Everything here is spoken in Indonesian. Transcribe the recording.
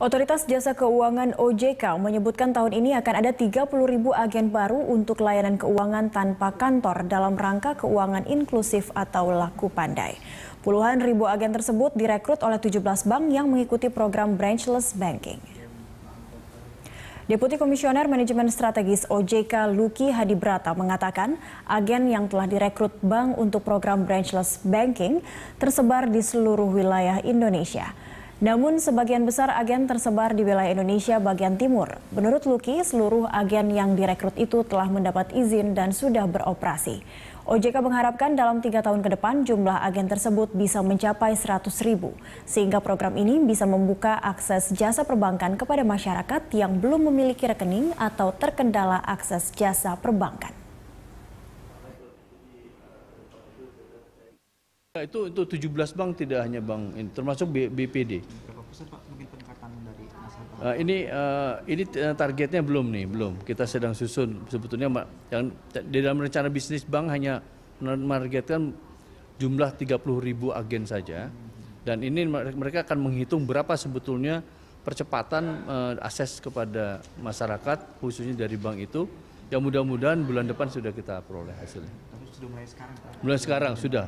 Otoritas Jasa Keuangan OJK menyebutkan tahun ini akan ada 30 ribu agen baru untuk layanan keuangan tanpa kantor dalam rangka keuangan inklusif atau laku pandai. Puluhan ribu agen tersebut direkrut oleh 17 bank yang mengikuti program branchless banking. Deputi Komisioner Manajemen Strategis OJK Luki Hadibrata mengatakan agen yang telah direkrut bank untuk program branchless banking tersebar di seluruh wilayah Indonesia. Namun sebagian besar agen tersebar di wilayah Indonesia bagian timur. Menurut Luki, seluruh agen yang direkrut itu telah mendapat izin dan sudah beroperasi. OJK mengharapkan dalam tiga tahun ke depan jumlah agen tersebut bisa mencapai 100 ribu. Sehingga program ini bisa membuka akses jasa perbankan kepada masyarakat yang belum memiliki rekening atau terkendala akses jasa perbankan. Itu itu 17 bank tidak hanya bank ini, termasuk BPD. Berapa persen Pak mungkin peningkatan dari nasabah? Uh, ini uh, ini eh, targetnya belum nih, belum. Kita sedang susun sebetulnya yang di dalam rencana bisnis bank hanya menargetkan jumlah puluh ribu agen saja. Dan ini mereka akan menghitung berapa sebetulnya percepatan uh, akses kepada masyarakat khususnya dari bank itu yang mudah-mudahan bulan depan sudah kita peroleh hasilnya. Tapi sudah mulai sekarang. Mulai sekarang sudah.